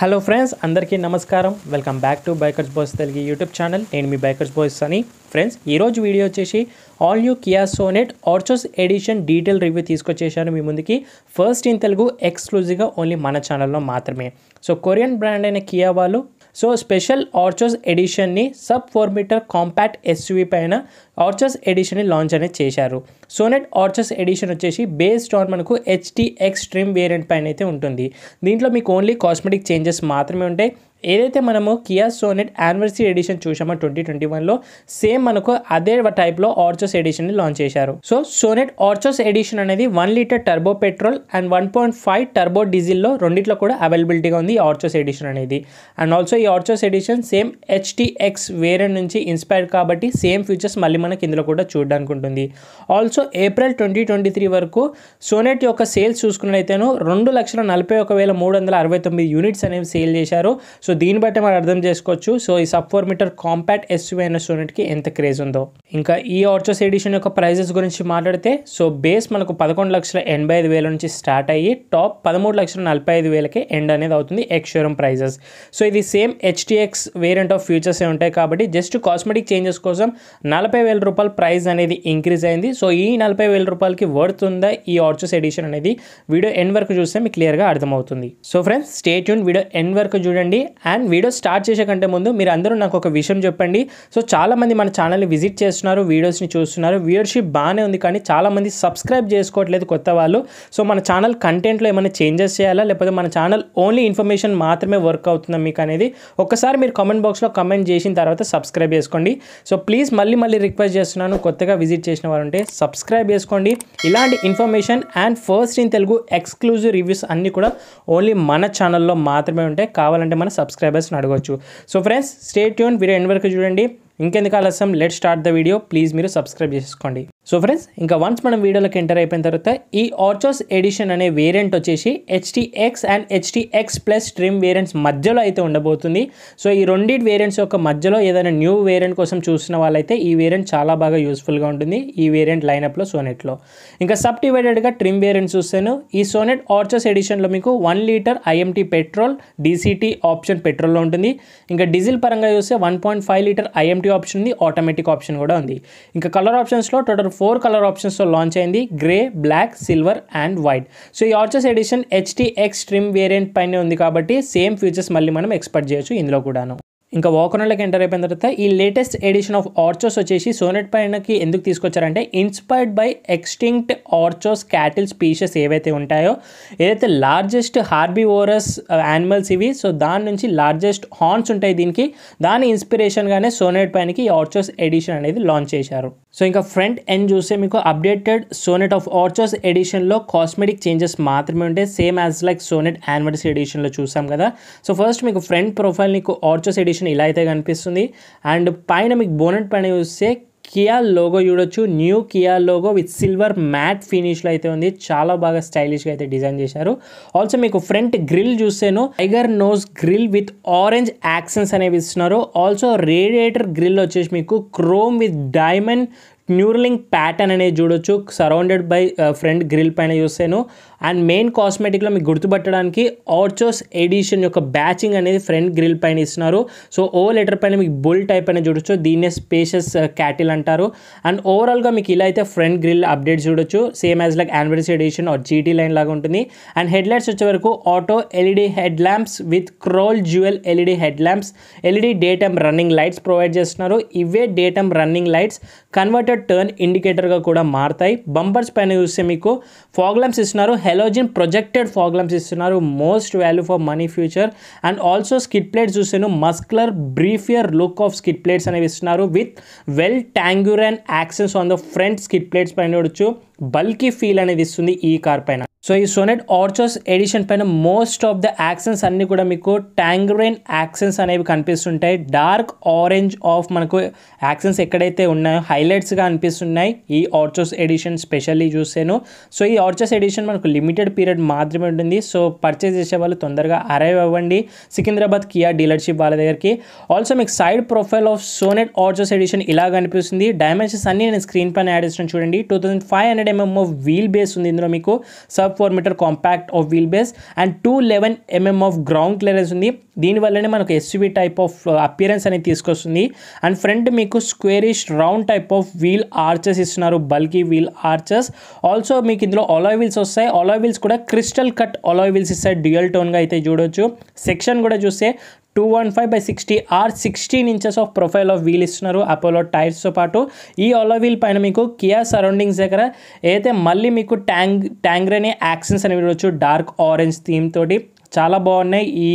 hello friends అందరికీ నమస్కారం welcome back to bikers boys Telugu YouTube channel నేను మీ బైకర్స్ బాయ్స్ అని ఫ్రెండ్స్ ఈరోజు వీడియో వచ్చేసి all new Kia Sonet Aurochs edition detail review తీసుకొచ్చేసాను మీ ముందుకి ఫస్ట్ ఇన్ తెలుగు ఎక్స్క్లూజివ్గా ఓన్లీ మన ఛానల్లో మాత్రమే సో కొరియన్ బ్రాండ్ అయిన కియా వాళ్ళు సో స్పెషల్ ఆర్చర్స్ ఎడిషన్ని sub four metre compact SUV పైన ఆర్చర్స్ ఎడిషన్ని లాంచ్ అనేది చేశారు సోనెట్ ఆర్చర్స్ ఎడిషన్ వచ్చేసి బేస్డ్ ఆన్ మనకు హెచ్టీఎక్స్ స్ట్రీమ్ వేరియంట్ పైన అయితే ఉంటుంది దీంట్లో మీకు ఓన్లీ కాస్మెటిక్ చేంజెస్ మాత్రమే ఉంటాయి ఏదైతే మనము కియా సోనెట్ యానివర్సరీ ఎడిషన్ చూసామో ట్వంటీ ట్వంటీ వన్లో సేమ్ మనకు అదే టైప్లో ఆర్చోస్ ఎడిషన్ని లాంచ్ చేశారు సో సోనెట్ ఆర్చోస్ ఎడిషన్ అనేది one litre turbo petrol and one point five turbo డీజిల్లో రెండిట్లో కూడా అవైలబిలిటీగా ఉంది ఆర్చోస్ ఎడిషన్ అనేది అండ్ ఆల్సో ఈ ఆర్చోస్ ఎడిషన్ సేమ్ హెచ్టిఎక్స్ వేరే నుంచి ఇన్స్పైర్డ్ కాబట్టి సేమ్ ఫీచర్స్ మళ్ళీ మనకి ఇందులో కూడా చూడడానికి ఉంటుంది also April twenty twenty three వరకు సోనెట్ యొక్క సేల్స్ చూసుకున్నట్లయితేను రెండు లక్షల నలభై ఒక వేల మూడు వందల అరవై తొమ్మిది యూనిట్స్ అనేవి సేల్ చేశారు సో సో దీన్ని బట్టి మనం అర్థం చేసుకోవచ్చు సో ఈ sub four metre compact SUV అనే సోనెట్కి ఎంత క్రేజ్ ఉందో ఇంకా ఈ ఆర్చోస్ ఎడిషన్ యొక్క ప్రైజెస్ గురించి మాట్లాడితే సో బేస్ మనకు పదకొండు లక్షల ఎనభై ఐదు వేల నుంచి స్టార్ట్ అయ్యి టాప్ పదమూడు లక్షల నలభై ఐదు ఎండ్ అనేది అవుతుంది ఎక్స్ షోరూమ్ ప్రైజెస్ సో ఇది same HTX variant of features ఉంటాయి కాబట్టి జస్ట్ కాస్మెటిక్ చేంజెస్ కోసం నలభై వేల రూపాయల ప్రైస్ అనేది ఇంక్రీజ్ అయింది సో ఈ నలభై వేల రూపాయలకి వర్త్ ఉందా ఈ ఆర్చోస్ ఎడిషన్ అనేది వీడియో ఎండ్ వరకు చూస్తే మీకు క్లియర్గా అర్థమవుతుంది సో ఫ్రెండ్స్ స్టేట్ యూన్ వీడియో ఎండ్ వరకు చూడండి అండ్ వీడియో స్టార్ట్ చేసే కంటే ముందు మీరు అందరూ నాకు ఒక విషయం చెప్పండి సో చాలామంది మన ఛానల్ని విజిట్ చేస్తున్నారు వీడియోస్ని చూస్తున్నారు వ్యూయర్షిప్ బాగానే ఉంది కానీ చాలామంది సబ్స్క్రైబ్ చేసుకోవట్లేదు కొత్త వాళ్ళు సో మన ఛానల్ కంటెంట్లో ఏమైనా చేంజెస్ చేయాలా లేకపోతే మన ఛానల్ ఓన్లీ ఇన్ఫర్మేషన్ మాత్రమే వర్క్ అవుతుందా మీకు అనేది ఒకసారి మీరు కామెంట్ బాక్స్లో కమెంట్ చేసిన తర్వాత సబ్స్క్రైబ్ చేసుకోండి సో ప్లీజ్ మళ్ళీ మళ్ళీ రిక్వెస్ట్ చేస్తున్నాను కొత్తగా విజిట్ చేసిన వారు ఉంటే సబ్స్క్రైబ్ చేసుకోండి ఇలాంటి information and first in Telugu exclusive reviews అన్నీ కూడా ఓన్లీ మన ఛానల్లో మాత్రమే ఉంటాయి కావాలంటే మన సబ్స్క్రైబ్ సబ్స్క్రైబర్స్ని అడగవచ్చు so friends stay tune video end వరకు చూడండి ఇంకెందుకు ఆలస్యం let start the video please మీరు సబ్స్క్రైబ్ చేసుకోండి సో ఫ్రెండ్స్ ఇంకా వన్స్ మనం వీడియోలోకి ఎంటర్ అయిపోయిన తర్వాత ఈ ఆర్చోస్ ఎడిషన్ అనే వేరియంట్ వచ్చేసి HTX and HTX plus trim variants మధ్యలో అయితే ఉండబోతుంది సో ఈ రెండింటి వేరియంట్స్ యొక్క మధ్యలో ఏదైనా న్యూ వేరియంట్ కోసం చూసిన వాళ్ళైతే ఈ వేరియంట్ చాలా బాగా యూస్ఫుల్గా ఉంటుంది ఈ వేరియంట్ లైనప్లో సోనెట్లో ఇంకా సబ్ డివైడెడ్గా ట్రిమ్ వేరియంట్స్ చూస్తాను ఈ సోనెట్ ఆర్చోస్ ఎడిషన్లో మీకు one litre IMT petrol DCT option పెట్రోల్లో ఉంటుంది ఇంకా డీజిల్ పరంగా చూస్తే one point five litre IMT option ఉంది ఆటోమేటిక్ ఆప్షన్ కూడా ఉంది ఇంకా కలర్ ఆప్షన్స్లో టోటల్ ఫోర్ కలర్ ఆప్షన్స్లో లాంచ్ అయింది grey black silver and white so ఈ archers edition HT X trim variant పైన ఉంది కాబట్టి సేమ్ ఫీచర్స్ మళ్ళీ మనం ఎక్స్పెక్ట్ చేయొచ్చు ఇందులో కూడాను ఇంకా వాకనర్లోకి ఎంటర్ అయిపోయిన తర్వాత ఈ లేటెస్ట్ ఎడిషన్ ఆఫ్ ఆర్చోస్ వచ్చేసి సోనెట్ పైనకి ఎందుకు తీసుకొచ్చారంటే inspired by extinct Aurochs cattle species ఏవైతే ఉంటాయో ఏదైతే లార్జెస్ట్ హార్బీ ఓరస్ యానిమల్స్ ఇవి సో దాని నుంచి లార్జెస్ట్ హార్న్స్ ఉంటాయి దీనికి దాని ఇన్స్పిరేషన్గానే సోనెట్ పైనకి ఈ ఆర్చోస్ ఎడిషన్ అనేది లాంచ్ చేశారు సో ఇంకా ఫ్రంట్ ఎండ్ చూస్తే మీకు అప్డేటెడ్ సోనెట్ ఆఫ్ ఆర్చర్స్ ఎడిషన్లో కాస్మెటిక్ చేంజెస్ మాత్రమే ఉంటే same as like Sonet anniversary ఎడిషన్లో చూసాం కదా సో ఫస్ట్ మీకు ఫ్రంట్ ప్రొఫైల్ మీకు ఆర్చోస్ ఎడిషన్ కండిషన్ ఇలా అయితే కనిపిస్తుంది అండ్ పైన మీకు బోనెట్ పైన చూస్తే కియా లోగో చూడొచ్చు new Kia logo with silver matte ఫినిష్లో అయితే ఉంది చాలా బాగా స్టైలిష్గా అయితే డిజైన్ చేశారు ఆల్సో మీకు ఫ్రంట్ గ్రిల్ చూస్తేను tiger nose grille with orange accents అనేవి ఇస్తున్నారు ఆల్సో రేడియేటర్ గ్రిల్ వచ్చేసి మీకు chrome with diamond knurling pattern అనేది చూడొచ్చు సరౌండెడ్ బై ఫ్రంట్ గ్రిల్ పైన చూసాను అండ్ మెయిన్ కాస్మెటిక్లో మీకు గుర్తుపట్టడానికి ఆర్చోస్ ఎడిషన్ యొక్క బ్యాచింగ్ అనేది ఫ్రంట్ గ్రిల్ పైన ఇస్తున్నారు సో ఓ లెటర్ పైన మీకు బుల్ టైప్ అనేది చూడొచ్చు దీన్నే స్పేషియస్ క్యాటిల్ uh, అంటారు అండ్ ఓవరాల్గా మీకు ఇలా అయితే ఫ్రంట్ గ్రిల్ అప్డేట్స్ చూడొచ్చు same as like anniversary edition or GT line లాగా ఉంటుంది అండ్ హెడ్ లైట్స్ వచ్చే వరకు auto LED headlamps with crown jewel LED headlamps LED day time running lights provide చేస్తున్నారు ఇవే day time running lights converted turn ఇండికేటర్గా కూడా మారుతాయి bumpers పైన చూస్తే మీకు ఫాగ్ ల్యాంప్స్ ఇస్తున్నారు హెలోజిన్ ప్రొజెక్టెడ్ ఫాగ్లమ్స్ ఇస్తున్నారు most value for money feature and also skid plates చూసాను muscular beefier look of skid plates అనేవి ఇస్తున్నారు విత్ వెల్ ట్యాంగ్యూర్ అండ్ యాక్సెస్ on the front skid plates పైన చూడొచ్చు బల్కీ ఫీల్ అనేది ఇస్తుంది ఈ కార్ పైన సో ఈ సోనెట్ ఆర్చోస్ ఎడిషన్ పైన మోస్ట్ ఆఫ్ ద యాక్సెన్స్ అన్నీ కూడా మీకు ట్యాంగ్రైన్ యాక్సెన్స్ అనేవి కనిపిస్తుంటాయి డార్క్ ఆరెంజ్ ఆఫ్ మనకు యాక్సెన్స్ ఎక్కడైతే ఉన్నాయో హైలైట్స్గా అనిపిస్తున్నాయి ఈ ఆర్చోస్ ఎడిషన్ స్పెషల్లీ చూసాను సో ఈ ఆర్చర్స్ ఎడిషన్ మనకు లిమిటెడ్ పీరియడ్ మాత్రమే ఉంటుంది సో పర్చేస్ చేసే వాళ్ళు తొందరగా అరైవ్ అవ్వండి సికింద్రాబాద్ కియా డీలర్షిప్ వాళ్ళ దగ్గరికి ఆల్సో మీకు side profile of Sonet Aurochs edition ఇలా కనిపిస్తుంది డైమెన్షన్స్ అన్నీ నేను స్క్రీన్ పైన యాడ్ చేసిన చూడండి two thousand five hundred mm wheel base ఉంది ఇందులో మీకు sub four metre compact of wheel base and two eleven mm of ground clearance ఉంది దీనివల్లనే మనకు ఎస్యువి టైప్ ఆఫ్ అపియరెన్స్ అనేది తీసుకొస్తుంది అండ్ ఫ్రంట్ మీకు squarish round type of wheel arches ఇస్తున్నారు బల్కీ వీల్ ఆర్చెస్ ఆల్సో మీకు ఇందులో ఒలాయ్ వీల్స్ వస్తాయి ఒలాయ్ వీల్స్ కూడా క్రిస్టల్ కట్ ఒలాయ్ వీల్స్ ఇస్తాయి డ్యూయల్ టోన్గా అయితే చూడొచ్చు సెక్షన్ కూడా చూస్తే two one five by sixty R sixteen inches of profile of wheel ఇస్తున్నారు అపోలో టైర్స్తో పాటు ఈ ఆలో వీల్ పైన మీకు కియా సరౌండింగ్స్ దగ్గర అయితే మళ్ళీ మీకు ట్యాంగ్ ట్యాంగ్రేనే యాక్సెన్స్ అనేవి చూడొచ్చు డార్క్ ఆరెంజ్ థీమ్ తోటి చాలా బాగున్నాయి ఈ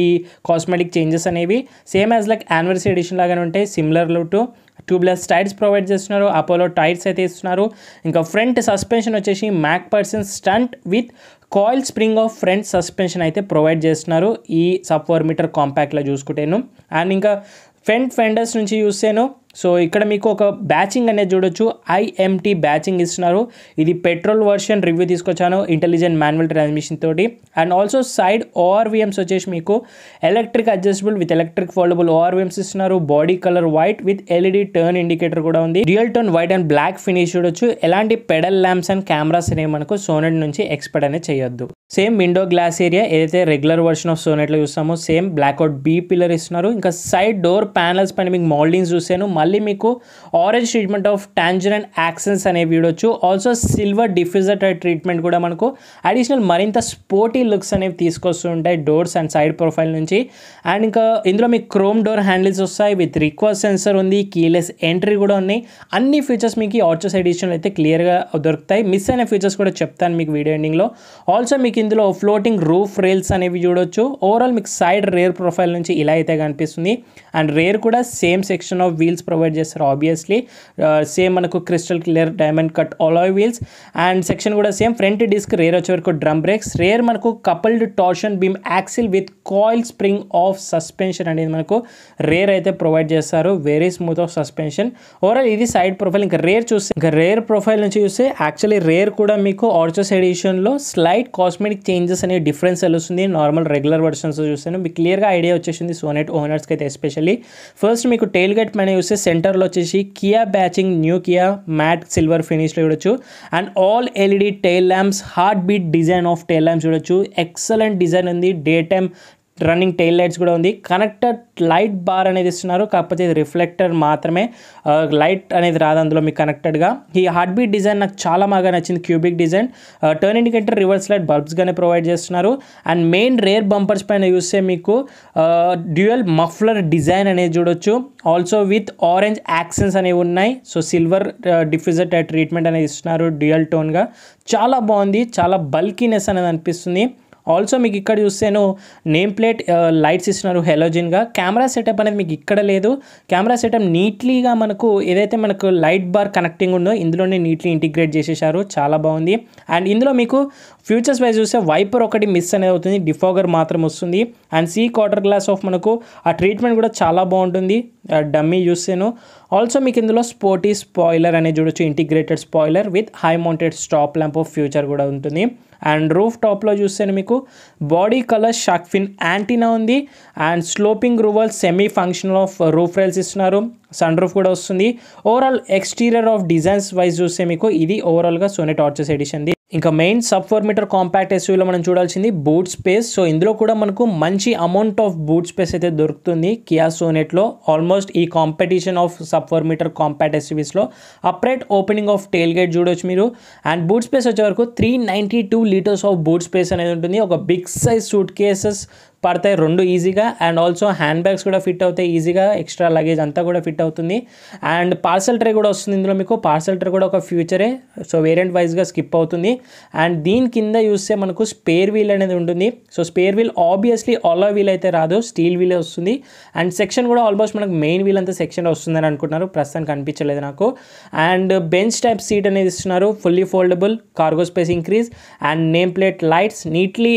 కాస్మెటిక్ చేంజెస్ అనేవి same as like anniversary edition లాగానే ఉంటాయి similar to tubeless tyres provide చేస్తున్నారు అపోలో టైర్స్ అయితే ఇస్తున్నారు ఇంకా ఫ్రంట్ సస్పెన్షన్ వచ్చేసి MacPherson strut with coil spring of front suspension అయితే ప్రొవైడ్ చేస్తున్నారు ఈ సబ్ ఫోర్ మీటర్ కాంపాక్ట్లో చూసుకుంటేను అండ్ ఇంకా ఫ్రంట్ ఫెండర్స్ నుంచి చూస్తేను సో ఇక్కడ మీకు ఒక బ్యాచింగ్ అనేది చూడొచ్చు ఐఎంటీ బ్యాచింగ్ ఇస్తున్నారు ఇది పెట్రోల్ వర్షన్ రివ్యూ తీసుకొచ్చాను ఇంటెలిజెంట్ మాన్యువల్ ట్రాన్స్మిషన్ తోటి అండ్ ఆల్సో సైడ్ ఓఆర్విఎమ్స్ వచ్చేసి మీకు electric adjustable with electric foldable ORVMs ఇస్తున్నారు body colour white with LED turn indicator కూడా ఉంది real turn white and black finish చూడొచ్చు ఎలాంటి పెడల్ ల్యాంప్స్ అండ్ కెమెరాస్ అనేవి మనకు సోనెట్ నుంచి ఎక్స్పెక్ట్ అనేది చేయొద్దు సేమ్ విండో గ్లాస్ ఏరియా ఏదైతే రెగ్యులర్ వర్షన్ ఆఫ్ సోనెట్లో చూస్తామో సేమ్ బ్లాక్అౌట్ బీ పిల్లర్ ఇస్తున్నారు ఇంకా సైడ్ డోర్ ప్యానల్స్ పైన మీకు మోల్డింగ్స్ చూసాను మళ్ళీ మీకు orange treatment of and accents అనేవి చూడొచ్చు ఆల్సో సిల్వర్ డిఫ్యూజర్ ట్రీట్మెంట్ కూడా మనకు అడిషనల్ మరింత స్పోర్టీ లుక్స్ అనేవి తీసుకొస్తూ ఉంటాయి డోర్స్ అండ్ సైడ్ ప్రొఫైల్ నుంచి అండ్ ఇంకా ఇందులో మీకు క్రోమ్ డోర్ హ్యాండిల్స్ వస్తాయి విత్ రిక్వర్ సెన్సర్ ఉంది కీలెస్ ఎంట్రీ కూడా ఉన్నాయి అన్ని ఫీచర్స్ మీకు ఆర్చర్స్ ఎడిషన్లో అయితే క్లియర్గా దొరుకుతాయి మిస్ అయిన ఫీచర్స్ కూడా చెప్తాను మీకు వీడియో ఎండింగ్లో ఆల్సో మీకు ఇందులో ఫ్లోటింగ్ రూఫ్ రేల్స్ అనేవి చూడొచ్చు ఓవరాల్ మీకు సైడ్ రేర్ ప్రొఫైల్ నుంచి ఇలా అయితే కనిపిస్తుంది అండ్ రేర్ కూడా same section of wheels profile provide చేస్తారు ఆబ్వియస్లీ సేమ్ uh, మనకు crystal clear diamond cut alloy wheels and section కూడా సేమ్ ఫ్రంట్ డిస్క్ రేర్ వచ్చే వరకు డ్రమ్ బ్రేక్స్ రేర్ మనకు coupled torsion beam axle with coil spring of suspension అనేది మనకు rear అయితే provide చేస్తారు very smooth of suspension overall ఇది side profile ఇంకా రేర్ చూస్తే ఇంకా రేర్ ప్రొఫైల్ నుంచి చూస్తే యాక్చువల్లీ రేర్ కూడా మీకు ఆర్చోస్ ఎడిషన్లో స్లైట్ కాస్మెటిక్ చేంజెస్ అనే డిఫరెన్స్ తెలుస్తుంది నార్మల్ రెగ్యులర్ వర్షన్స్ చూస్తే మీకు క్లియర్గా ఐడియా వచ్చేసింది సోనెట్ ఓనర్స్కి అయితే ఎస్పెషల్లీ ఫస్ట్ మీకు టైల్ గైట్ పైన చూస్తే సెంటర్లో వచ్చేసి Kia badging new Kia matte silver ఫినిష్లో చూడొచ్చు and all LED tail lamps heart beat design of tail lamps చూడొచ్చు ఎక్సలెంట్ డిజైన్ ఉంది day time running tail lights కూడా ఉంది కనెక్టర్ లైట్ బార్ అనేది ఇస్తున్నారు కాకపోతే ఇది రిఫ్లెక్టర్ మాత్రమే లైట్ అనేది రాదు అందులో మీకు కనెక్టెడ్గా ఈ హార్ట్ బీట్ డిజైన్ నాకు చాలా బాగా నచ్చింది cubic design turn indicator reverse light బల్బ్స్గానే ప్రొవైడ్ చేస్తున్నారు అండ్ మెయిన్ రేర్ బంపర్స్ పైన చూస్తే మీకు డ్యూయల్ మఫ్లర్ డిజైన్ అనేది చూడొచ్చు ఆల్సో విత్ ఆరెంజ్ యాక్సెన్స్ అనేవి ఉన్నాయి సో సిల్వర్ డిఫ్యూజర్ ట్రీట్మెంట్ అనేది ఇస్తున్నారు డ్యూయల్ టోన్గా చాలా బాగుంది చాలా బల్కీనెస్ అనేది అనిపిస్తుంది ఆల్సో మీకు ఇక్కడ చూస్తేను నేమ్ ప్లేట్ లైట్స్ ఇస్తున్నారు హెలోజిన్గా కెమెరా సెటప్ అనేది మీకు ఇక్కడ లేదు కెమెరా సెటప్ నీట్లీగా మనకు ఏదైతే మనకు లైట్ బార్ కనెక్టింగ్ ఉందో ఇందులోనే నీట్లీ ఇంటిగ్రేట్ చేసేసారు చాలా బాగుంది అండ్ ఇందులో మీకు ఫ్యూచర్స్ వైజ్ చూస్తే వైపర్ ఒకటి మిస్ అనేది అవుతుంది డిఫోగర్ మాత్రం వస్తుంది and C quarter glass of మనకు ఆ ట్రీట్మెంట్ కూడా చాలా బాగుంటుంది డమ్మీ చూస్తేను ఆల్సో మీకు ఇందులో స్పోర్టీ స్పాయిలర్ అనేది చూడొచ్చు integrated spoiler with high mounted stop lamp of feature కూడా ఉంటుంది అండ్ రూఫ్ టాప్లో చూస్తేనే మీకు బాడీ కలర్ షాక్ఫిన్ యాంటీనా ఉంది అండ్ స్లోపింగ్ రూవల్ semi functional of roof rails ఇస్తున్నారు సన్ రూఫ్ కూడా వస్తుంది overall exterior of designs wise చూస్తే మీకు ఇది ఓవరాల్గా సోనీ టార్చెస్ ఎడిషన్ది ఇంకా main sub four metre compact ఎస్యూలో మనం చూడాల్సింది బూట్ స్పేస్ సో ఇందులో కూడా మనకు మంచి అమౌంట్ ఆఫ్ బూట్ స్పేస్ అయితే దొరుకుతుంది కియా సోనెట్లో ఆల్మోస్ట్ ఈ competition of sub four metre compact ఎస్యూవీస్లో upright opening of tailgate చూడవచ్చు మీరు అండ్ బూట్ స్పేస్ వచ్చే వరకు three ninety two litres of boot space అనేది ఉంటుంది ఒక బిగ్ సైజ్ సూట్ కేసెస్ పడతాయి రెండు ఈజీగా అండ్ ఆల్సో హ్యాండ్ బ్యాగ్స్ కూడా ఫిట్ అవుతాయి ఈజీగా ఎక్స్ట్రా లగేజ్ అంతా కూడా ఫిట్ అవుతుంది అండ్ పార్సల్ ట్రే కూడా వస్తుంది ఇందులో మీకు పార్సల్ ట్రే కూడా ఒక ఫ్యూచరే సో వేరియంట్ వైజ్గా స్కిప్ అవుతుంది అండ్ దీని కింద చూస్తే మనకు స్పేర్ వీల్ అనేది ఉంటుంది so spare wheel obviously alloy wheel అయితే రాదు స్టీల్ వీలే వస్తుంది అండ్ సెక్షన్ కూడా ఆల్మోస్ట్ మనకు మెయిన్ వీల్ అంతా సెక్షన్ వస్తుందని అనుకుంటున్నారు ప్రస్తుతానికి కనిపించలేదు నాకు అండ్ బెంచ్ టైప్ సీట్ అనేది ఇస్తున్నారు fully foldable cargo space increase and name plate lights neatly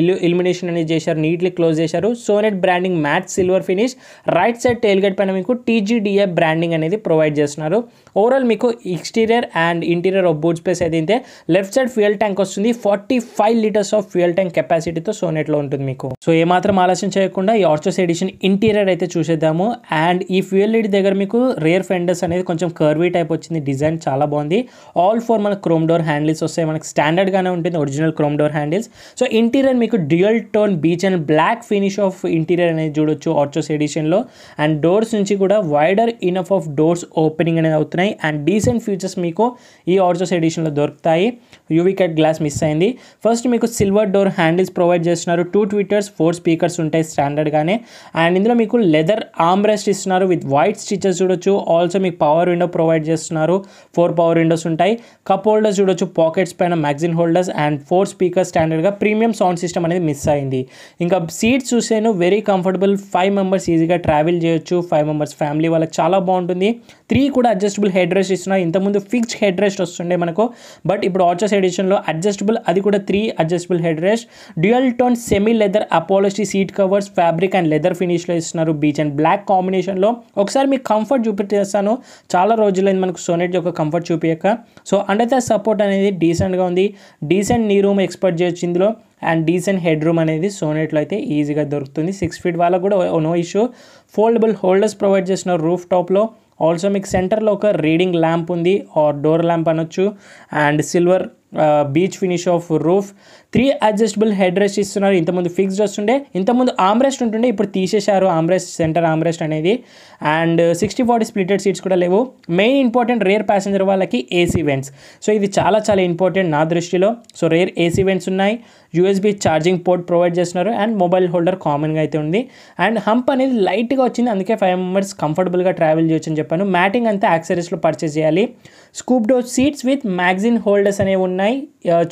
illumination అనేది చేశారు నీట్లీ కంప్లీట్లీ క్లోజ్ చేశారు Sonet branding matte silver finish right side tailgate పైన మీకు టీజీడిఏ బ్రాండింగ్ అనేది ప్రొవైడ్ చేస్తున్నారు ఓవరాల్ మీకు exterior and interior of boot space అయితే left side fuel tank వస్తుంది forty five litres of fuel tank కెపాసిటీతో సోనెట్లో ఉంటుంది మీకు సో ఏమాత్రం ఆలస్యం చేయకుండా ఈ ఆర్చోస్ ఎడిషన్ ఇంటీరియర్ అయితే చూసేద్దాము అండ్ ఈ ఫ్యూయల్ లీడ్ దగ్గర మీకు రేర్ ఫెండర్స్ అనేది కొంచెం కర్వీ టైప్ వచ్చింది డిజైన్ చాలా బాగుంది ఆల్ ఫోర్ మన క్రోమ్ డోర్ హ్యాండిల్స్ వస్తాయి మనకు స్టాండర్డ్గానే ఉంటుంది original chrome door handles so interior మీకు dual tone beige and black finish of interior అనేది చూడొచ్చు ఆర్చోస్ ఎడిషన్లో అండ్ డోర్స్ నుంచి కూడా wider enough of doors opening అనేది అవుతున్నాయి అండ్ డీసెంట్ ఫీచర్స్ మీకు ఈ ఆర్చోస్ ఎడిషన్లో దొరుకుతాయి యూవీ కట్ గ్లాస్ మిస్ అయింది ఫస్ట్ మీకు సిల్వర్ డోర్ హ్యాండిల్స్ ప్రొవైడ్ చేస్తున్నారు టూ ట్విట్టర్స్ ఫోర్ స్పీకర్స్ ఉంటాయి స్టాండర్డ్గానే అండ్ ఇందులో మీకు లెదర్ ఆమ్రెస్ట్ ఇస్తున్నారు విత్ వైట్ స్టిచెస్ చూడొచ్చు ఆల్సో మీకు పవర్ విండో ప్రొవైడ్ చేస్తున్నారు ఫోర్ పవర్ విండోస్ ఉంటాయి కప్ హోల్డర్స్ చూడొచ్చు పాకెట్స్ పైన magazine holders and four speaker స్టాండర్డ్గా ప్రీమియం సౌండ్ సిస్టమ్ అనేది మిస్ అయింది ఇంకా సీట్స్ చూసాను వెరీ కంఫర్టబుల్ ఫైవ్ మెంబర్స్ ఈజీగా ట్రావెల్ చేయొచ్చు ఫైవ్ మెంబర్స్ ఫ్యామిలీ వాళ్ళకి చాలా బాగుంటుంది త్రీ కూడా అడ్జస్టబుల్ హెడ్ రెస్ట్ ఇస్తున్నాయి ఇంతకుముందు ఫిక్స్డ్ హెడ్ రెస్ట్ వస్తుండే మనకు బట్ ఇప్పుడు ఆర్చర్స్ ఎడిషన్లో అడ్జస్టబుల్ అది కూడా three adjustable headrest dual tone semi leather upholstery seat covers fabric and leather ఫినిష్లో ఇస్తున్నారు బీచ్ అండ్ బ్లాక్ కాంబినేషన్లో ఒకసారి మీకు కంఫర్ట్ చూపించేస్తాను చాలా రోజులైంది మనకు సోనెట్ యొక్క కంఫర్ట్ చూపించక సో అండర్ సపోర్ట్ అనేది డీసెంట్గా ఉంది డీసెంట్ నీ రూమ్ ఎక్స్పర్ట్ చేయొచ్చు ఇందులో అండ్ డీసెంట్ హెడ్ రూమ్ అనేది సోనెట్లో అయితే ఈజీగా దొరుకుతుంది సిక్స్ ఫీట్ వాళ్ళకు కూడా no issue foldable holders provide చేసిన రూఫ్ టాప్లో ఆల్సో మీకు సెంటర్లో ఒక రీడింగ్ ల్యాంప్ ఉంది ఆర్ డోర్ ల్యాంప్ అనొచ్చు and silver beige finish of roof three adjustable headrest ఇస్తున్నారు ఇంతకుముందు ఫిక్స్డ్ వస్తుండే ఇంతకుముందు ఆమ్రెస్ట్ ఉంటుండే ఇప్పుడు తీసేశారు ఆమ్రెస్ట్ సెంటర్ ఆమ్రెస్ట్ అనేది and sixty forty splitted seats కూడా లేవు మెయిన్ ఇంపార్టెంట్ రేర్ ప్యాసింజర్ వాళ్ళకి ఏసీ వెంట్స్ సో ఇది చాలా చాలా ఇంపార్టెంట్ నా దృష్టిలో సో రేర్ ఏసీ వెంట్స్ ఉన్నాయి యూఎస్బీ ఛార్జింగ్ పోర్ట్ ప్రొవైడ్ చేస్తున్నారు అండ్ మొబైల్ హోల్డర్ కామన్గా అయితే ఉంది అండ్ హంప్ అనేది లైట్గా వచ్చింది అందుకే ఫైవ్ మెంబర్స్ కంఫర్టబుల్గా ట్రావెల్ చేయొచ్చు అని చెప్పాను మ్యాటింగ్ అంతా యాక్సరీస్లో పర్చేస్ చేయాలి scoop door seats with magazine holders అనేవి ఉన్నాయి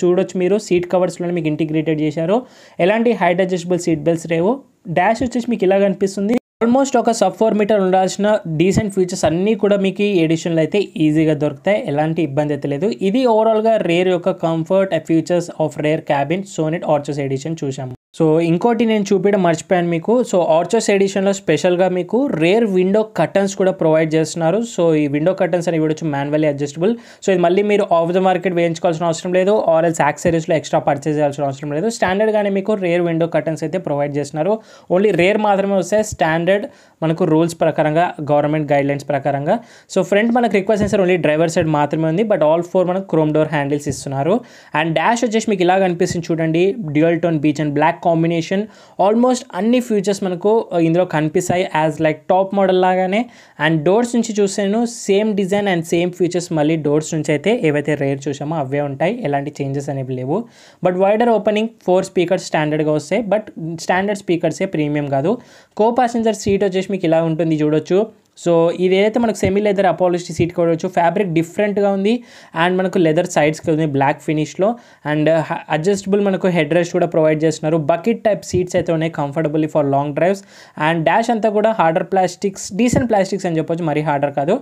చూడొచ్చు మీరు సీట్ కవర్స్లోనే మీకు ఇంటిగ్రేటెడ్ చేశారు ఎలాంటి హైట్ అడ్జస్టబుల్ సీట్ బెల్ట్స్ లేవు డాష్ వచ్చేసి మీకు ఇలా కనిపిస్తుంది ఆల్మోస్ట్ ఒక సబ్ ఫోర్ మీటర్ ఉండాల్సిన డీసెంట్ ఫీచర్స్ అన్నీ కూడా మీకు ఎడిషన్లు అయితే ఈజీగా దొరుకుతాయి ఎలాంటి ఇబ్బంది అయితే లేదు ఇది ఓవరాల్గా రేర్ యొక్క comfort features of rear cabin Sonet Aurochs edition చూసాము సో ఇంకోటి నేను చూపించడం మర్చిపోయాను మీకు సో ఆర్చర్స్ ఎడిషన్లో స్పెషల్గా మీకు రేర్ విండో కర్టన్స్ కూడా ప్రొవైడ్ చేస్తున్నారు సో ఈ విండో కర్టన్స్ అనేవి వచ్చి మాన్యువల్లీ అడ్జస్టబుల్ సో ఇది మళ్ళీ మీరు ఆఫ్ ద మార్కెట్ వేయించుకోవాల్సిన అవసరం లేదు ఆర్ ఎల్స్ యాక్సరీస్లో ఎక్స్ట్రా పర్చేస్ చేయాల్సిన అవసరం లేదు స్టాండర్డ్గానే మీకు రేర్ విండో కర్టన్స్ అయితే ప్రొవైడ్ చేస్తున్నారు ఓన్లీ రేర్ మాత్రమే వస్తే స్టాండర్డ్ మనకు రూల్స్ ప్రకారంగా గవర్నమెంట్ గైడ్లైన్స్ ప్రకారంగా సో ఫ్రంట్ మనకు request sir only driver side మాత్రమే ఉంది బట్ ఆల్ ఫోర్ మనకు క్రోమ్ డోర్ హ్యాండిల్స్ ఇస్తున్నారు అండ్ డాష్ వచ్చేసి మీకు ఇలా కనిపిస్తుంది చూడండి dual tone beige and black combination almost అన్ని ఫ్యూచర్స్ మనకు uh, ఇందులో కనిపిస్తాయి యాజ్ లైక్ టాప్ మోడల్ లాగానే అండ్ డోర్స్ నుంచి చూసాను same design and same features మళ్ళీ డోర్స్ నుంచి అయితే ఏవైతే రేర్ చూసామో అవే ఉంటాయి ఎలాంటి చేంజెస్ అనేవి లేవు but wider opening four speakers స్టాండర్డ్గా వస్తాయి బట్ స్టాండర్డ్ స్పీకర్సే ప్రీమియం కాదు కో ప్యాసింజర్ సీట్ వచ్చేసి మీకు ఇలా ఉంటుంది చూడొచ్చు సో ఇదేదైతే మనకు సెమీ లెదర్ అపాలిస్ట్ సీట్ కూడా ఫ్యాబ్రిక్ డిఫరెంట్గా ఉంది అండ్ మనకు లెదర్ సైడ్స్కి ఉంది బ్లాక్ ఫినిష్లో అండ్ అడ్జస్టబుల్ మనకు హెడ్ రెస్ట్ కూడా ప్రొవైడ్ చేస్తున్నారు బకెట్ టైప్ సీట్స్ అయితే ఉన్నాయి comfortable for long drives and dash అంతా కూడా హార్డర్ ప్లాస్టిక్స్ డీసెంట్ ప్లాస్టిక్స్ అని చెప్పొచ్చు మరీ హార్డర్ కాదు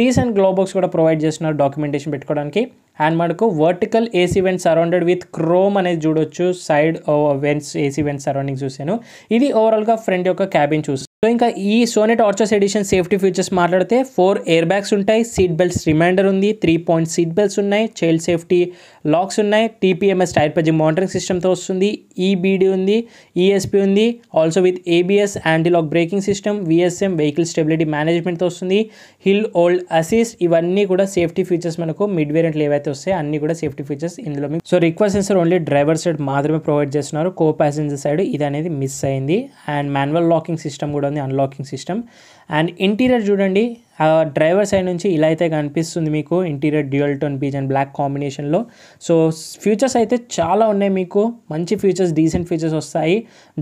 డీసెంట్ గ్లోబాక్స్ కూడా ప్రొవైడ్ చేస్తున్నారు డాక్యుమెంటేషన్ పెట్టుకోవడానికి అండ్ మనకు vertical AC vent surrounded with chrome అనేది చూడొచ్చు side vents AC vent surrounding చూశాను ఇది ఓవరాల్గా ఫ్రంట్ యొక్క క్యాబిన్ చూసి సో ఇంకా ఈ Sonet Archer's edition safety features మాట్లాడితే ఫోర్ ఎయిర్ బ్యాగ్స్ ఉంటాయి సీట్ బెల్ట్స్ రిమైండర్ ఉంది త్రీ పాయింట్ సీట్ బెల్ట్స్ ఉన్నాయి చైల్డ్ సేఫ్టీ లాక్స్ ఉన్నాయి టీపీఎంఎస్ టైర్ పజి మానిటరింగ్ సిస్టమ్తో వస్తుంది ఈబీడీ e ఉంది ఈఎస్పీ e ఉంది also with ABS antilock braking system VSM vehicle stability మేనేజ్మెంట్తో వస్తుంది హిల్ ఓల్డ్ అసిస్ట్ ఇవన్నీ కూడా సేఫ్టీ ఫీచర్స్ మనకు మిడ్ వేరియంట్లు ఏవైతే వస్తాయి అన్ని కూడా సేఫ్టీ ఫీచర్స్ ఇందులో మీకు so request sensor only driver side మాత్రమే ప్రొవైడ్ చేస్తున్నారు కో ప్యాసింజర్ సైడ్ ఇది అనేది మిస్ అయింది అండ్ మాన్యువల్ లాకింగ్ సిస్టమ్ కూడా ఉంది అన్లాకింగ్ సిస్టమ్ అండ్ ఇంటీరియర్ చూడండి డ్రైవర్ సైడ్ నుంచి ఇలా అయితే కనిపిస్తుంది మీకు interior dual tone beige and black కాంబినేషన్లో సో ఫ్యూచర్స్ అయితే చాలా ఉన్నాయి మీకు మంచి ఫ్యూచర్స్ డీసెంట్ ఫ్యూచర్స్ వస్తాయి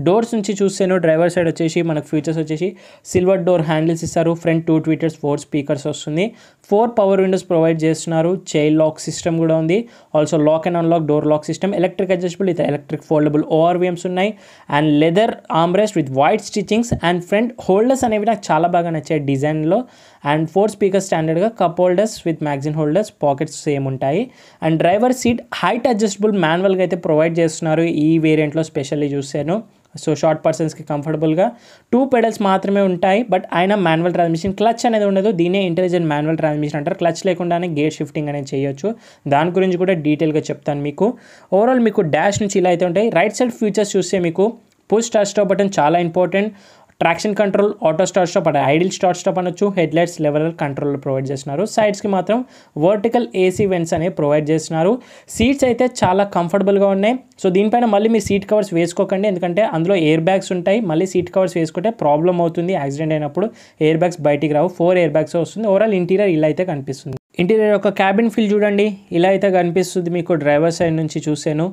డోర్స్ నుంచి చూస్తేను డ్రైవర్ సైడ్ వచ్చేసి మనకు ఫ్యూచర్స్ వచ్చేసి సిల్వర్ డోర్ హ్యాండిల్స్ ఇస్తారు front two tweeters four speakers వస్తుంది ఫోర్ పవర్ విండోస్ ప్రొవైడ్ చేస్తున్నారు చైల్ లాక్ సిస్టమ్ కూడా ఉంది also lock and unlock door lock system electric adjustable ఇతర ఎలక్ట్రిక్ ఫోల్డబుల్ ఓఆర్వీఎమ్స్ ఉన్నాయి and leather armrest with white stitchings and front holders అనేవి నాకు చాలా బాగా నచ్చాయి డిజైన్లో అండ్ ఫోర్ స్పీకర్ స్టాండర్డ్గా cup holders with magazine holders pockets same ఉంటాయి and driver seat height adjustable మాన్యువల్గా అయితే ప్రొవైడ్ చేస్తున్నారు ఈ వేరియంట్లో స్పెషల్లీ చూశాను సో షార్ట్ పర్సన్స్కి కంఫర్టబుల్గా టూ పెడల్స్ మాత్రమే ఉంటాయి బట్ ఆయన మాన్యువల్ ట్రాన్స్మిషన్ క్లచ్ అనేది ఉండదు దీనే ఇంటెలిజెంట్ మాన్యువల్ ట్రాన్స్మిషన్ అంటారు క్లచ్ లేకుండానే గేర్ షిఫ్టింగ్ అనేది చేయొచ్చు దాని గురించి కూడా డీటెయిల్గా చెప్తాను మీకు ఓవరాల్ మీకు డాష్ నుంచి ఇలా అయితే ఉంటాయి రైట్ సైడ్ ఫ్యూచర్స్ చూస్తే మీకు పుష్ టచ్ స్టాప్ బటన్ చాలా important traction control auto start stop అంటే ఐడిల్ స్టార్ట్ స్టాప్ అనొచ్చు head lights level control provide చేస్తున్నారు సైడ్స్కి మాత్రం వర్టికల్ ఏసీ వెంట్స్ అనేవి ప్రొవైడ్ చేస్తున్నారు సీట్స్ అయితే చాలా కంఫర్టబుల్గా ఉన్నాయి సో దీనిపైన మళ్ళీ మీ సీట్ కవర్స్ వేసుకోకండి ఎందుకంటే అందులో ఎయిర్ బ్యాగ్స్ ఉంటాయి మళ్ళీ సీట్ కవర్స్ వేసుకుంటే ప్రాబ్లం అవుతుంది యాక్సిడెంట్ అయినప్పుడు ఎయిర్ బ్యాగ్స్ బయటికి రావు ఫోర్ ఎయిర్ బ్యాగ్స్ వస్తుంది ఓవరాల్ ఇంటీరియర్ ఇలా అయితే కనిపిస్తుంది ఇంటీరియర్ యొక్క క్యాబిన్ ఫీల్ చూడండి ఇలా అయితే కనిపిస్తుంది మీకు డ్రైవర్ సైడ్ నుంచి చూసాను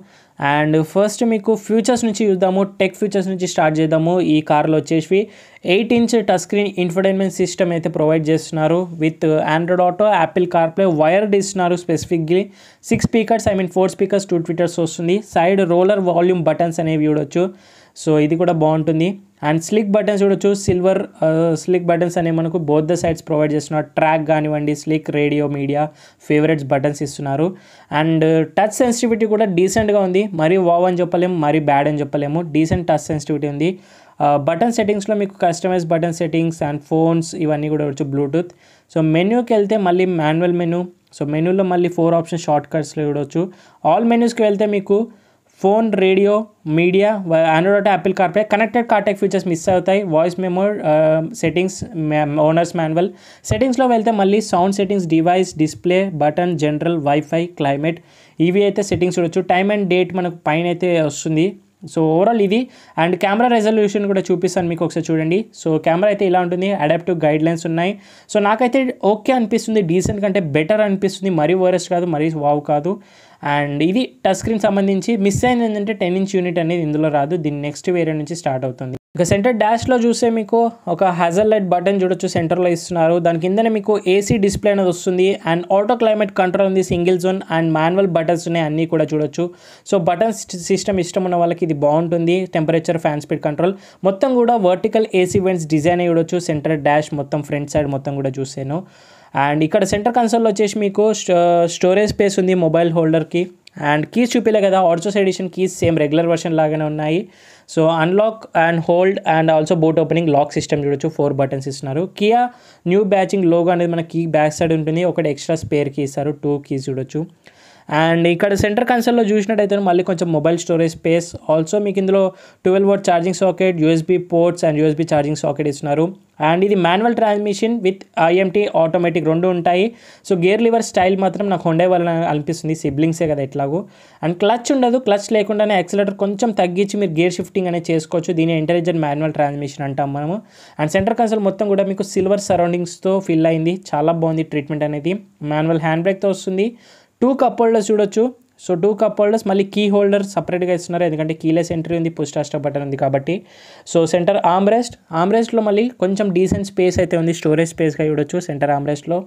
అండ్ ఫస్ట్ మీకు ఫ్యూచర్స్ నుంచి చూద్దాము టెక్ ఫ్యూచర్స్ నుంచి స్టార్ట్ చేద్దాము ఈ కార్లో వచ్చేసి eight inch touch screen infotainment system అయితే ప్రొవైడ్ చేస్తున్నారు with Android Auto Apple CarPlay wired ఇస్తున్నారు specifically six speakers I mean four speakers two tweeters వస్తుంది సైడ్ రోలర్ వాల్యూమ్ బటన్స్ అనేవి చూడొచ్చు సో ఇది కూడా బాగుంటుంది అండ్ స్లిక్ బటన్స్ చూడొచ్చు సిల్వర్ స్లిక్ బటన్స్ అనే మనకు బోత్ ద సైడ్స్ ప్రొవైడ్ చేస్తున్నారు ట్రాక్ కానివ్వండి sleek radio media favourites buttons ఇస్తున్నారు అండ్ టచ్ సెన్సిటివిటీ కూడా డీసెంట్గా ఉంది మరీ వావ్ అని చెప్పలేము మరీ బ్యాడ్ అని చెప్పలేము డీసెంట్ టచ్ సెన్సిటివిటీ ఉంది బటన్ uh, సెట్టింగ్స్లో మీకు customize button settings and phones ఇవన్నీ కూడా వచ్చు బ్లూటూత్ సో మెన్యూకి వెళ్తే మళ్ళీ మాన్యువల్ మెనూ సో మెనూలో మళ్ళీ ఫోర్ ఆప్షన్ షార్ట్ కట్స్లో చూడవచ్చు ఆల్ మెనూస్కి వెళ్తే మీకు phone radio media Android Apple CarPlay connected car tech features miss అవుతాయి voice memo settings owners manual సెట్టింగ్స్లో వెళ్తే మళ్ళీ sound settings device display button general wifi climate ఇవి అయితే సెట్టింగ్స్ చూడొచ్చు టైం అండ్ డేట్ మనకు పైన అయితే వస్తుంది సో ఓవరాల్ ఇది అండ్ కెమెరా రెజల్యూషన్ కూడా చూపిస్తాను మీకు ఒకసారి చూడండి సో కెమెరా అయితే ఇలా ఉంటుంది అడాప్టివ్ గైడ్ లైన్స్ ఉన్నాయి సో నాకైతే ఓకే అనిపిస్తుంది డీసెంట్ కంటే బెటర్ అనిపిస్తుంది మరీ వరస్ట్ కాదు మరీ వావ్ కాదు అండ్ ఇది టచ్ స్క్రీన్ సంబంధించి మిస్ అయింది ఏంటంటే టెన్ ఇంచ్ యూనిట్ అనేది ఇందులో రాదు దీని నెక్స్ట్ వేరే నుంచి స్టార్ట్ అవుతుంది ఇక సెంటర్ డాష్లో చూస్తే మీకు ఒక హ్యాజల్ లైట్ బటన్ చూడొచ్చు సెంటర్లో ఇస్తున్నారు దాని కిందనే మీకు ఏసీ డిస్ప్లే అనేది వస్తుంది అండ్ ఆటో క్లైమేట్ కంట్రోల్ ఉంది single zone and manual buttons ఉన్నాయి అన్నీ కూడా చూడొచ్చు సో బటన్ సిస్టమ్ ఇష్టం ఉన్న వాళ్ళకి ఇది బాగుంటుంది టెంపరేచర్ ఫ్యాన్ స్పీడ్ కంట్రోల్ మొత్తం కూడా వర్టికల్ ఏసీ వెంట్స్ డిజైన్ చూడొచ్చు సెంటర్ డాష్ మొత్తం ఫ్రంట్ సైడ్ మొత్తం కూడా చూసాను అండ్ ఇక్కడ సెంటర్ కన్సోల్లో వచ్చేసి మీకు స్టోరేజ్ స్పేస్ ఉంది మొబైల్ హోల్డర్కి అండ్ కీస్ చూపిలే కదా Aurochs edition keys same regular version లాగానే ఉన్నాయి so unlock and hold and also boot opening lock system చూడొచ్చు ఫోర్ బటన్స్ ఇస్తున్నారు కియా న్యూ బ్యాచింగ్ లోగో అనేది మనకి బ్యాక్ సైడ్ ఉంటుంది ఒకటి ఎక్స్ట్రా స్పేర్ కీ ఇస్తారు టూ కీస్ చూడొచ్చు అండ్ ఇక్కడ సెంటర్ కన్సల్లో చూసినట్టయితే మళ్ళీ కొంచెం మొబైల్ స్టోరేజ్ స్పేస్ ఆల్సో మీకు ఇందులో twelve volt charging socket USB ports and USB charging socket ఇస్తున్నారు అండ్ ఇది manual transmission with IMT automatic రెండు ఉంటాయి సో గేర్ లివర్ స్టైల్ మాత్రం నాకు ఉండే వాళ్ళని అనిపిస్తుంది సిబ్లింగ్సే కదా ఎట్లాగో అండ్ క్లచ్ ఉండదు క్లచ్ లేకుండానే యాక్సిలేటర్ కొంచెం తగ్గించి మీరు గేర్ షిఫ్టింగ్ అనేది చేసుకోవచ్చు దీని ఇంటెలిజెంట్ మాన్యువల్ ట్రాన్స్మిషన్ అంటాం మనము అండ్ సెంటర్ కన్సల్ మొత్తం కూడా మీకు సిల్వర్ సరౌండింగ్స్తో ఫిల్ అయింది చాలా బాగుంది ట్రీట్మెంట్ అనేది మాన్యువల్ హ్యాండ్ బ్రేక్తో వస్తుంది టూ కప్ హోల్డర్స్ చూడొచ్చు సో టూ కప్ హోల్డర్స్ మళ్ళీ కీ హోల్డర్ సపరేట్గా ఇస్తున్నారు ఎందుకంటే కీలెస్ ఎంట్రీ ఉంది పుష్ స్టార్ట్ బటన్ ఉంది కాబట్టి సో సెంటర్ ఆమ్రెస్ట్ ఆమ్రెస్ట్లో మళ్ళీ కొంచెం డీసెంట్ స్పేస్ అయితే ఉంది స్టోరేజ్ స్పేస్గా చూడొచ్చు సెంటర్ ఆమ్రెస్ట్లో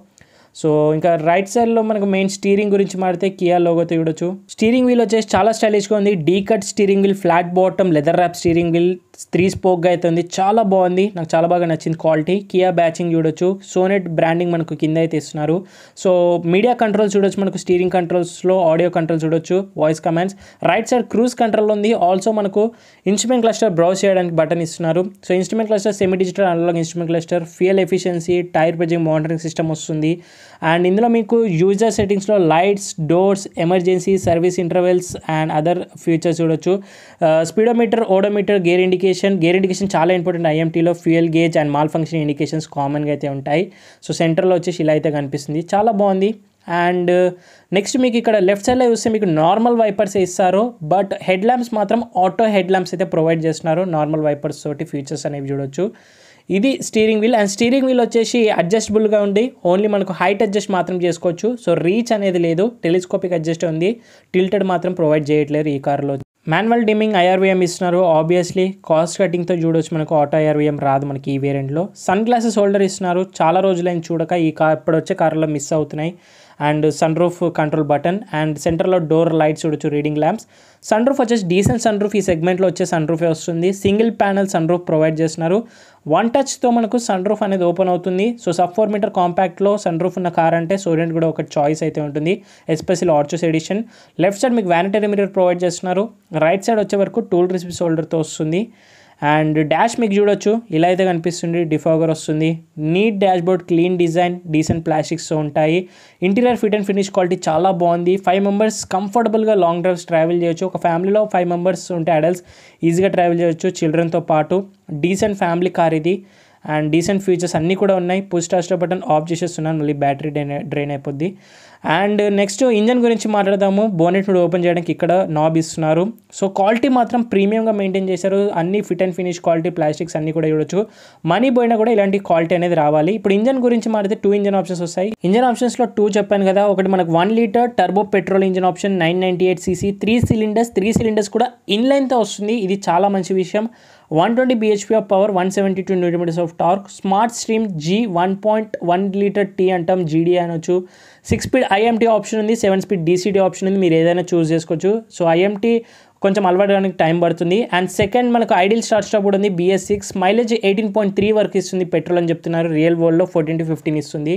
సో ఇంకా రైట్ సైడ్లో మనకు మెయిన్ స్టీరింగ్ గురించి మాడితే కియా లోగోతో చూడొచ్చు స్టీరింగ్ వీల్ వచ్చేసి చాలా స్టైలిష్గా ఉంది D cut steering wheel flat bottom leather wrap steering wheel three స్పోక్గా అయితే ఉంది చాలా బాగుంది నాకు చాలా బాగా నచ్చింది క్వాలిటీ కియా బ్యాచింగ్ చూడొచ్చు సోనెట్ బ్రాండింగ్ మనకు కింద అయితే ఇస్తున్నారు సో మీడియా కంట్రోల్స్ చూడొచ్చు మనకు స్టీరింగ్ కంట్రోల్స్లో ఆడియో కంట్రోల్ చూడొచ్చు voice commands right side cruise control ఉంది ఆల్సో మనకు ఇన్స్ట్రుమెంట్ క్లస్టర్ బ్రౌజ్ చేయడానికి బటన్ ఇస్తున్నారు so instrument cluster semi digital analogue instrument cluster fuel efficiency tyre పెజింగ్ మానిటరింగ్ సిస్టమ్ వస్తుంది అండ్ ఇందులో మీకు యూజర్ సెట్టింగ్స్లో lights doors emergency service intervals and other features చూడొచ్చు speedometer odometer gear indication gear indication చాలా important ఐఎంటీలో fuel gauge and malfunction indications కామన్గా అయితే ఉంటాయి సో సెంటర్లో వచ్చేసి ఇలా అయితే కనిపిస్తుంది చాలా బాగుంది అండ్ నెక్స్ట్ uh, మీకు ఇక్కడ లెఫ్ట్ సైడ్లో చూస్తే మీకు నార్మల్ వైపర్స్ ఇస్తారు బట్ హెడ్ ల్యాంప్స్ మాత్రం ఆటో హెడ్ ల్యాంప్స్ అయితే ప్రొవైడ్ చేస్తున్నారు నార్మల్ వైపర్స్ తోటి ఫీచర్స్ అనేవి చూడొచ్చు ఇది steering wheel and steering wheel వచ్చేసి అడ్జస్టబుల్గా ఉంది ఓన్లీ మనకు హైట్ అడ్జస్ట్ మాత్రం చేసుకోవచ్చు సో రీచ్ అనేది లేదు టెలిస్కోపిక్ అడ్జస్ట్ ఉంది టిల్టెడ్ మాత్రం ప్రొవైడ్ చేయట్లేదు ఈ కార్లో మాన్యువల్ డిమ్మింగ్ ఐఆర్వీఎం ఇస్తున్నారు ఆబ్వియస్లీ కాస్ట్ కటింగ్తో చూడొచ్చు మనకు ఆటో ఐఆర్వీఎం రాదు మనకి ఈ వేరియంట్లో సన్ గ్లాసెస్ హోల్డర్ ఇస్తున్నారు చాలా రోజులైన చూడక ఈ కార్ ఇప్పుడు వచ్చే కార్లో మిస్ అవుతున్నాయి and sun roof control button and సెంటర్లో డోర్ లైట్స్ చూడొచ్చు రీడింగ్ ల్యాంప్స్ సన్ రూఫ్ వచ్చేసి డీసెంట్ సన్ రూఫ్ ఈ సెగ్మెంట్లో వచ్చే సన్ రూఫే వస్తుంది single panel sun roof provide చేస్తున్నారు వన్ టచ్తో మనకు సన్ రూఫ్ అనేది ఓపెన్ అవుతుంది సో సబ్ ఫోర్ మీటర్ కాంపాక్ట్లో సన్ రూఫ్ ఉన్న కార్ అంటే సోడెంట్ కూడా ఒక చాయిస్ అయితే ఉంటుంది especial Aurochs edition left side మీకు వ్యానిటరీ మిరర్ ప్రొవైడ్ చేస్తున్నారు రైట్ సైడ్ వచ్చే వరకు టూల్ రిసిప్ షోల్డర్తో వస్తుంది అండ్ డాష్ మీకు చూడొచ్చు ఇలా అయితే కనిపిస్తుంది డిఫోగర్ వస్తుంది neat dashboard clean design decent plastics ఉంటాయి interior fit and finish quality చాలా బాగుంది ఫైవ్ మెంబర్స్ కంఫర్టబుల్గా లాంగ్ డ్రైవ్స్ ట్రావెల్ చేయొచ్చు ఒక ఫ్యామిలీలో ఫైవ్ మెంబర్స్ ఉంటే అడల్ట్స్ ఈజీగా ట్రావెల్ చేయొచ్చు చిల్డ్రన్తో పాటు డీసెంట్ ఫ్యామిలీ కార్ ఇది అండ్ డీసెంట్ ఫీచర్స్ అన్నీ కూడా ఉన్నాయి పుష్ టాస్టర్ బటన్ ఆఫ్ చేసేస్తున్నాను మళ్ళీ బ్యాటరీ డ్రైన్ డ్రైన్ అయిపోద్ది అండ్ నెక్స్ట్ ఇంజన్ గురించి మాట్లాడదాము బోనెట్ నుండి ఓపెన్ చేయడానికి ఇక్కడ నాబ్ ఇస్తున్నారు సో క్వాలిటీ మాత్రం ప్రీమియంగా మెయింటైన్ చేశారు అన్ని fit and finish quality plastics అన్నీ కూడా చూడొచ్చు మనీ పోయినా కూడా ఇలాంటి క్వాలిటీ అనేది రావాలి ఇప్పుడు ఇంజన్ గురించి మాట్లాడితే టూ ఇంజన్ ఆప్షన్స్ వస్తాయి ఇంజన్ ఆప్షన్స్లో టూ చెప్పాను కదా ఒకటి మనకు one litre turbo petrol engine option nine ninety eight CC three cylinders three cylinders కూడా ఇన్లైన్తో వస్తుంది ఇది చాలా మంచి విషయం one twenty BHP of power one seventy two metres of torque smart stream G one point one litre T అంటాం GD అనొచ్చు six speed IMT option ఉంది సెవెన్ స్పీడ్ డీసీటీ ఆప్షన్ ఉంది మీరు ఏదైనా చూస్ చేసుకోవచ్చు సో ఐఎంటీ కొంచెం అలవాటడానికి టైం పడుతుంది అండ్ సెకండ్ మనకు ఐడియల్ స్టార్ట్ స్టాప్ కూడా ఉంది BS six mileage eighteen point three వరకు ఇస్తుంది పెట్రోల్ అని చెప్తున్నారు రియల్ వరల్డ్లో ఫోర్టీన్ టు ఫిఫ్టీన్ ఇస్తుంది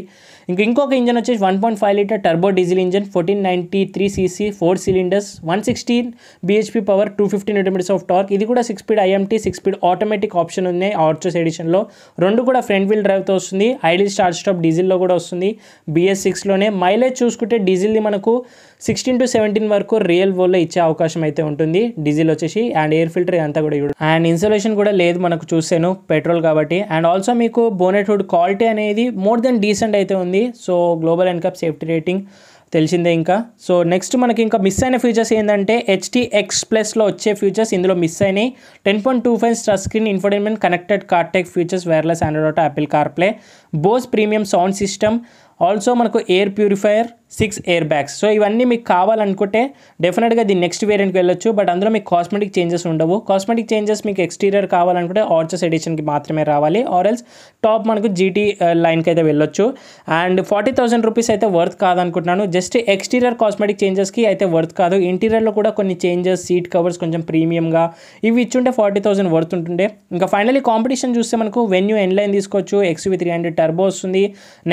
ఇంకా ఇంకొక ఇంజన్ వచ్చేసి one point five litre turbo diesel engine fourteen ninety three CC four cylinders one sixteen BHP power two fifty newton metres of torque ఇది కూడా six speed IMT six speed automatic option ఉన్నాయి Aurochs ఎడిషన్లో రెండు కూడా front wheel డ్రైవ్తో వస్తుంది idol start stop డీజిల్లో కూడా వస్తుంది BS సిక్స్లోనే mileage చూసుకుంటే డీజిల్ది మనకు సిక్స్టీన్ టు సెవెంటీన్ వరకు రియల్ వోల్లో ఇచ్చే అవకాశం అయితే ఉంటుంది డీజిల్ వచ్చేసి అండ్ ఎయిర్ ఫిల్టర్ అంతా కూడా ఇవ్వడు అండ్ ఇన్సులేషన్ కూడా లేదు మనకు చూసాను పెట్రోల్ కాబట్టి అండ్ ఆల్సో మీకు బోనెట్ హుడ్ క్వాలిటీ అనేది మోర్ దెన్ డీసెంట్ అయితే ఉంది ఉంది so global NCAP safety rating తెలిసిందే ఇంకా సో నెక్స్ట్ మనకి ఇంకా మిస్ అయిన ఫీచర్స్ ఏంటంటే ఎక్స్ ప్లస్లో వచ్చే ఫీచర్స్ ఇందులో మిస్ అయినాయి టెన్ పాయింట్ టూ ఫైవ్ స్ట్రస్ screen infotainment connected car tech features wireless Android Auto Apple CarPlay Bose premium sound system also మనకు air purifier six air bags so ఇవన్నీ మీకు కావాలనుకుంటే డెఫినెట్గా దీన్ని నెక్స్ట్ వేరియంట్కి వెళ్ళొచ్చు బట్ అందులో మీకు కాస్మెటిక్ చేంజెస్ ఉండవు కాస్మెటిక్ చేంజెస్ మీకు ఎక్స్టీరియర్ కావాలనుకుంటే ఆర్చస్ ఎడిషన్కి మాత్రమే రావాలి ఆర్ఎల్స్ టాప్ మనకు జీటీ లైన్కి uh, అయితే వెళ్ళొచ్చు అండ్ ఫార్టీ థౌసండ్ రూపీస్ అయితే వర్త్ కాదనుకుంటున్నాను జస్ట్ ఎక్స్టీరియర్ కాస్మెటిక్ చేంజెస్కి అయితే వర్త్ కాదు ఇంటీరియర్లో కూడా కొన్ని చేంజెస్ సీట్ కవర్స్ కొంచెం ప్రీమియంగా ఇవి ఇచ్చుంటే ఫార్టీ థౌసండ్ వర్త్ ఉంటుండే ఇంకా ఫైనలీ కాంపిటీషన్ చూస్తే మనకు వెన్యూ ఎన్ లైన్ తీసుకోవచ్చు వి త్రీ హండ్రెడ్ టర్బో వస్తుంది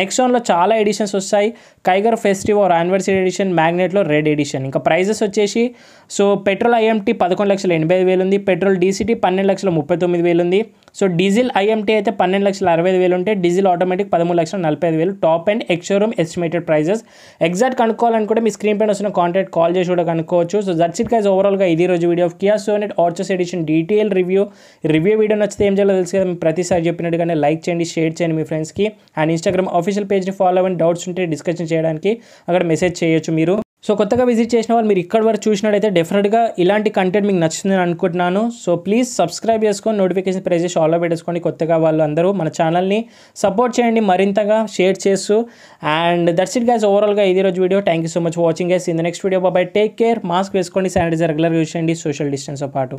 నెక్స్ట్ వన్లో చాలా ఎడిషన్స్ వస్తాయి Kiger festive or anniversary edition మ్యాగ్నెట్లో రెడ్ ఎడిషన్ ఇంకా ప్రైజెస్ వచ్చేసి సో పెట్రోల్ ఐఎంటీ పదకొండు లక్షల ఎనభై వేలు ఉంది పెట్రోల్ డీసీటీ పన్నెండు లక్షల ముప్పై తొమ్మిది వేలు ఉంది సో డీజిల్ ఐఎంటీ అయితే పన్నెండు లక్షల అరవై ఐదు వేలు ఉంటే డీజిల్ ఆటోమేటిక్ పదమూడు లక్షల నలభై ఐదు వేలు top and ex showroom estimated prices exact కనుక్కోవాలనుకుంటే మీ స్క్రీన్ పైన వస్తున్న కాంటాక్ట్ కాల్ చేసి కూడా కనుక్కోవచ్చు సో దట్స్ ఇట్ గైజ్ ఓవరాల్గా ఇది రోజు video of Kia net Aurochs edition detail review review video నచ్చితే ఏం చేయాలో తెలుసు కదా మీ ప్రతిసారి చెప్పినట్టుగానే లైక్ చేయండి షేర్ చేయండి మీ ఫ్రెండ్స్కి అండ్ ఇన్స్టాగ్రామ్ ఆఫీషియల్ పేజ్ని ఫాలో అవ్వండి డౌట్స్ ఉంటే డిస్కషన్ చేయడానికి అక్కడ మెసేజ్ చేయొచ్చు మీరు సో కొత్తగా విజిట్ చేసిన వాళ్ళు మీరు ఇక్కడ వరకు చూసినట్టయితే డెఫినెట్గా ఇలాంటి కంటెంట్ మీకు నచ్చుతుందని అనుకుంటున్నాను సో ప్లీజ్ సబ్స్క్రైబ్ చేసుకొని నోటిఫికేషన్ ప్రైజ్ చేసి ఆల్లో పెట్టేసుకోండి కొత్తగా వాళ్ళు అందరూ మన ఛానల్ని సపోర్ట్ చేయండి మరింతగా షేర్ చేస్తూ అండ్ దట్స్ ఇట్ గైస్ ఓవరాల్గా ఇది రోజు video thank you so much watching guys in the next video బాబాయ్ టేక్ కేర్ మాస్క్ వేసుకోండి శానిటైజర్ రెగ్యులర్గా చూసేయండి చేయండి సోషల్ డిస్టెన్స్తో పాటు